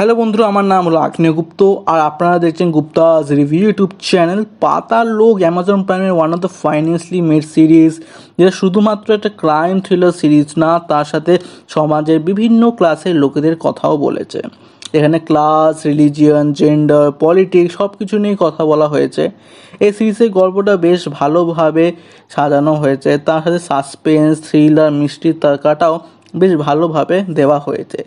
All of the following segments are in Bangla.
হ্যালো বন্ধু আমার নাম হলো আগ্নেয় গুপ্ত আর আপনারা দেখছেন গুপ্তাজ রিভিউ ইউটিউব চ্যানেল পাতা লোক অ্যামাজন প্রাইমের one of the financially made series যেটা শুধুমাত্র একটা ক্রাইম থ্রিলার সিরিজ না তার সাথে সমাজের বিভিন্ন ক্লাসের লোকেদের কথাও বলেছে এখানে ক্লাস রিলিজিয়ান জেন্ডার পলিটিক্স সব কিছু নিয়ে কথা বলা হয়েছে এই সিরিজের গল্পটা বেশ ভালোভাবে সাজানো হয়েছে তার সাথে সাসপেন্স থ্রিলার মিষ্টির তারকাটাও বেশ ভালোভাবে দেওয়া হয়েছে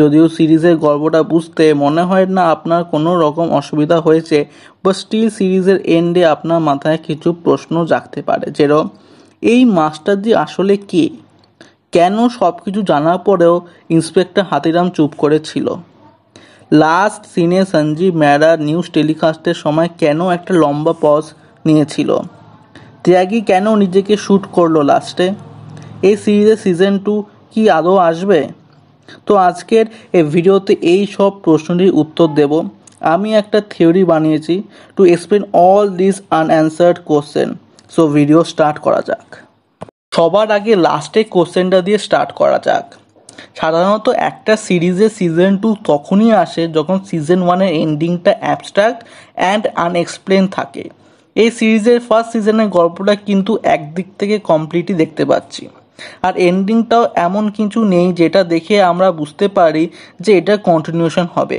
যদিও সিরিজের গল্পটা বুঝতে মনে হয় না আপনার কোনো রকম অসুবিধা হয়েছে বা স্টিল সিরিজের এন্ডে আপনার মাথায় কিছু প্রশ্ন জাগতে পারে যেরকম এই মাস্টারজি আসলে কে কেন সব কিছু জানার পরেও ইন্সপেক্টর হাতিরাম চুপ করেছিল লাস্ট সিনে সঞ্জীব ম্যারা নিউজ টেলিকাস্টের সময় কেন একটা লম্বা পজ নিয়েছিল ত্যাগী কেন নিজেকে শ্যুট করলো লাস্টে এই সিরিজের সিজন টু কি আদৌ আসবে তো আজকের এই ভিডিওতে এই সব প্রশ্নটির উত্তর দেব আমি একটা থিওরি বানিয়েছি to explain all this unanswered question so video start করা যাক সবার আগে লাস্টে কোশ্চেনটা দিয়ে স্টার্ট করা যাক সাধারণত একটা সিরিজে সিজন টু তখনই আসে যখন সিজন ওয়ানের এন্ডিংটা অ্যাবস্ট্রাক্ট অ্যান্ড আনএক্সপ্লেন থাকে এই সিরিজের ফার্স্ট সিজনের গল্পটা কিন্তু একদিক থেকে কমপ্লিটই দেখতে পাচ্ছি আর এন্ডিংটাও এমন কিছু নেই যেটা দেখে আমরা বুঝতে পারি যে এটা কন্টিনিউশন হবে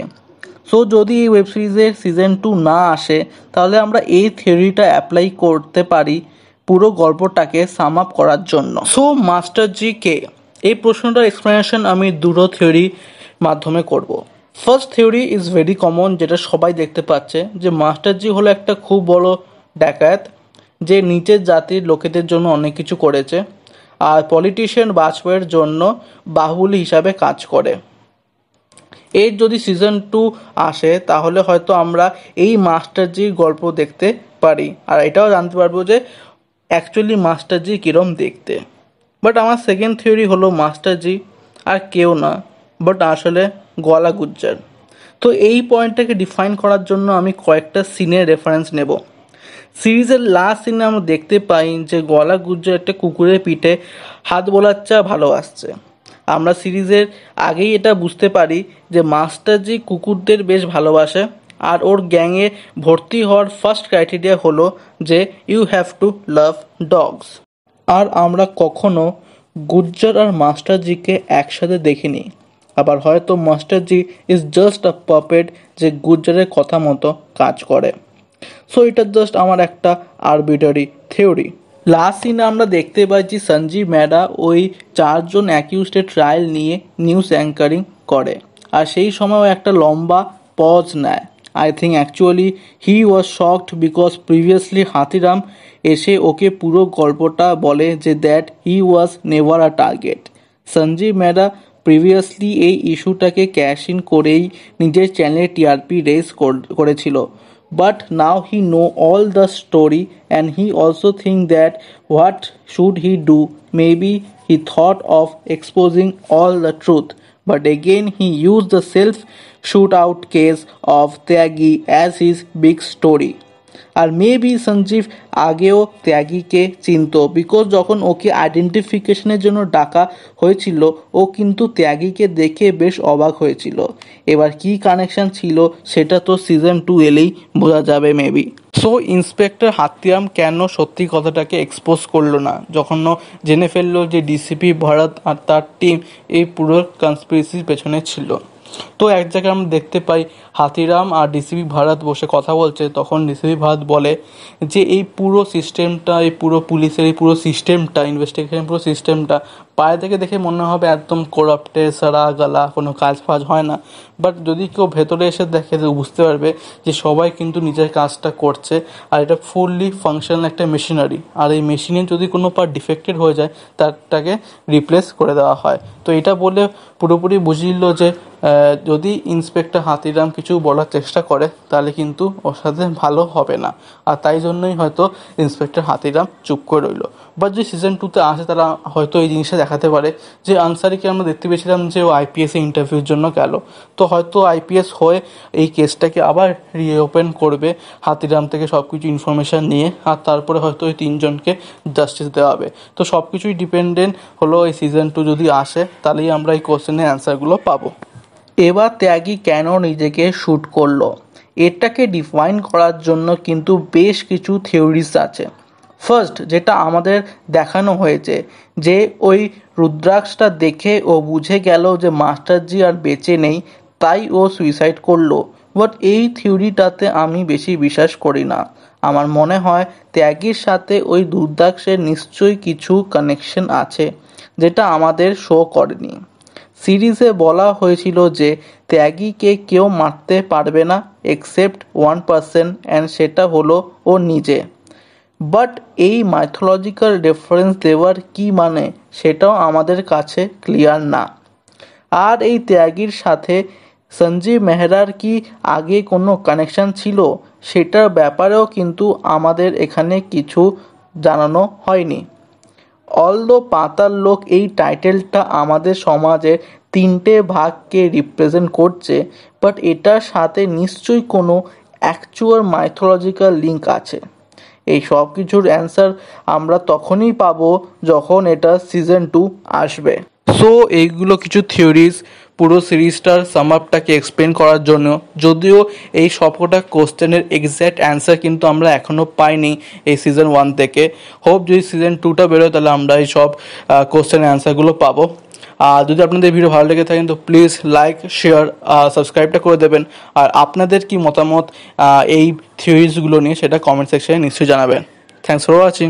সো যদি এই ওয়েব সিরিজের সিজন টু না আসে তাহলে আমরা এই থিওরিটা অ্যাপ্লাই করতে পারি পুরো গল্পটাকে সাম আপ করার জন্য সো মাস্টার জি কে এই প্রশ্নটার এক্সপ্লেনেশন আমি দুটো থিওরি মাধ্যমে করব first theory is very common যেটা সবাই দেখতে পাচ্ছে যে মাস্টারজি হলো একটা খুব বড় ডাকাত যে নিচের জাতির লোকেদের জন্য অনেক কিছু করেছে আর পলিটিশিয়ান বাজপেয়ীর জন্য বাহুবলী হিসাবে কাজ করে এর যদি সিজন টু আসে তাহলে হয়তো আমরা এই মাস্টারজির গল্প দেখতে পারি আর এটাও জানতে পারবো যে অ্যাকচুয়ালি মাস্টারজি কীরম দেখতে বাট আমার সেকেন্ড থিওরি হলো মাস্টারজি আর কেউ না বাট আসলে গলা গুজ্জার তো এই পয়েন্টটাকে ডিফাইন করার জন্য আমি কয়েকটা সিনের রেফারেন্স নেব সিরিজের লাস্ট সিনে আমরা দেখতে পাই যে গলা গুজ্জর একটা কুকুরের পিঠে হাত বোলাচ্চা ভালো আসছে আমরা সিরিজের আগেই এটা বুঝতে পারি যে মাস্টারজি কুকুরদের বেশ ভালোবাসে আর ওর গ্যাংয়ে ভর্তি হওয়ার ফার্স্ট ক্রাইটেরিয়া হলো যে you have to love dogs আর আমরা কখনো গুজ্জার আর মাস্টারজিকে একসাথে দেখিনি আবার হয়তো Masterji is just a puppet যে গুজ্জারের কথা মতো কাজ করে সো এটা জাস্ট আমার একটা আরবিটারি থিওরি লাস্ট সিনে আমরা দেখতে পাচ্ছি সঞ্জীব ম্যাডা ওই চারজন অ্যাকিউজডের ট্রায়াল নিয়ে নিউজ অ্যাঙ্কারিং করে আর সেই সময়ও একটা লম্বা পজ নেয় I think actually he was shocked because previously Hathiram এসে ওকে পুরো গল্পটা বলে যে that he was never a target Sanjeev Mehra previously এই ইস্যুটাকে ক্যাশ ইন করেই নিজের চ্যানেলে টিআরপি রেস করেছিল but now he know all the story and he also think that what should he do maybe he thought of exposing all the truth but again he used the self shootout case of Tyagi as his big story আর বি সঞ্জীব আগেও ত্যাগীকে চিনত বিকজ যখন ওকে আইডেন্টিফিকেশনের জন্য ডাকা হয়েছিল ও কিন্তু ত্যাগীকে দেখে বেশ অবাক হয়েছিল এবার কি কানেকশন ছিল সেটা তো সিজন টু এলেই বোঝা যাবে মেবি সো ইন্সপেক্টর হাতিয়াম কেন সত্যি কথাটাকে এক্সপোজ করলো না যখন জেনে ফেললো যে ডিসিপি ভরত আর তার টিম এই পুরো কনস্পিরেসির পেছনে ছিল তো এক জায়গায় আমরা দেখতে পাই হাতিরাম আর ডিসিবি ভারত বসে কথা বলছে তখন ডিসিবি ভারত বলে যে এই পুরো সিস্টেমটা এই পুরো পুলিশের এই পুরো সিস্টেমটা ইনভেস্টিগেশন পুরো সিস্টেমটা পায়ে থেকে দেখে মনে হবে একদম করাপ্টে সারা গালা কোনো কাজ ফাজ হয় না বাট যদি কেউ ভেতরে এসে দেখে যে বুঝতে পারবে যে সবাই কিন্তু নিজের কাজটা করছে আর এটা ফুললি ফাংশনাল একটা মেশিনারি আর এই মেশিনে যদি কোনো পার্ট ডিফেক্টেড হয়ে যায় তারটাকে রিপ্লেস করে দেওয়া হয় তো এটা বলে পুরোপুরি বুঝিল যে যদি ইন্সপেক্টর হাতিরাম কিছু বলার চেষ্টা করে তাহলে কিন্তু ওর সাথে ভালো হবে না আর তাই জন্যই হয়তো ইন্সপেক্টর হাতিরাম চুপ করে রইল বা যে সিজন টুতে আসে তারা হয়তো এই জিনিসটা দেখাতে পারে যে আনসারিকে আমরা দেখতে পেয়েছিলাম যে ও আইপিএসে ইন্টারভিউর জন্য গেল তো হয়তো আইপিএস হয়ে এই কেসটাকে আবার রিওপেন করবে হাতিরাম থেকে সব কিছু ইনফরমেশান নিয়ে আর তারপরে হয়তো ওই তিনজনকে জাস্টিস দেওয়া হবে তো সব কিছুই ডিপেন্ডেন্ট হলো এই সিজন টু যদি আসে তাহলেই আমরা এই কোশ্চেনের অ্যান্সারগুলো পাবো এবার ত্যাগী কেন নিজেকে শ্যুট করলো এটাকে ডিফাইন করার জন্য কিন্তু বেশ কিছু থিওরিস আছে ফার্স্ট যেটা আমাদের দেখানো হয়েছে যে ওই রুদ্রাক্ষটা দেখে ও বুঝে গেল যে মাস্টারজি আর বেঁচে নেই তাই ও সুইসাইড করলো বাট এই থিওরিটাতে আমি বেশি বিশ্বাস করি না আমার মনে হয় ত্যাগীর সাথে ওই দুর্দাক্ষের নিশ্চয়ই কিছু কানেকশন আছে যেটা আমাদের শো করেনি সিরিজে বলা হয়েছিল যে ত্যাগীকে কেউ মারতে পারবে না এক্সেপ্ট ওয়ান পার্সেন্ট অ্যান্ড সেটা হলো ও নিজে বাট এই মাইথোলজিক্যাল রেফারেন্স দেওয়ার কি মানে সেটাও আমাদের কাছে ক্লিয়ার না আর এই ত্যাগীর সাথে সঞ্জীব মেহরার কি আগে কোনো কানেকশন ছিল সেটার ব্যাপারেও কিন্তু আমাদের এখানে কিছু জানানো হয়নি অলদো পাতার লোক এই টাইটেলটা আমাদের সমাজের তিনটে ভাগকে রিপ্রেজেন্ট করছে বাট এটার সাথে নিশ্চয়ই কোনো অ্যাকচুয়াল মাইথোলজিক্যাল লিঙ্ক আছে এই সব কিছুর অ্যান্সার আমরা তখনই পাবো যখন এটা সিজন টু আসবে সো এইগুলো কিছু থিওরিজ পুরো সিরিজটার সামাপটাকে এক্সপ্লেন করার জন্য যদিও এই সবকটা কোশ্চেনের এক্স্যাক্ট অ্যান্সার কিন্তু আমরা এখনও পাইনি এই সিজন ওয়ান থেকে হোপ যদি সিজন টুটা বেরোয় তাহলে আমরা এই সব কোশ্চেনের অ্যান্সারগুলো পাবো আর যদি আপনাদের ভিডিও ভালো লেগে থাকেন তো প্লিজ লাইক শেয়ার সাবস্ক্রাইবটা করে দেবেন আর আপনাদের কি মতামত এই থিওরিজগুলো নিয়ে সেটা কমেন্ট সেকশনে নিশ্চয়ই জানাবেন থ্যাংকস ফর ওয়াচিং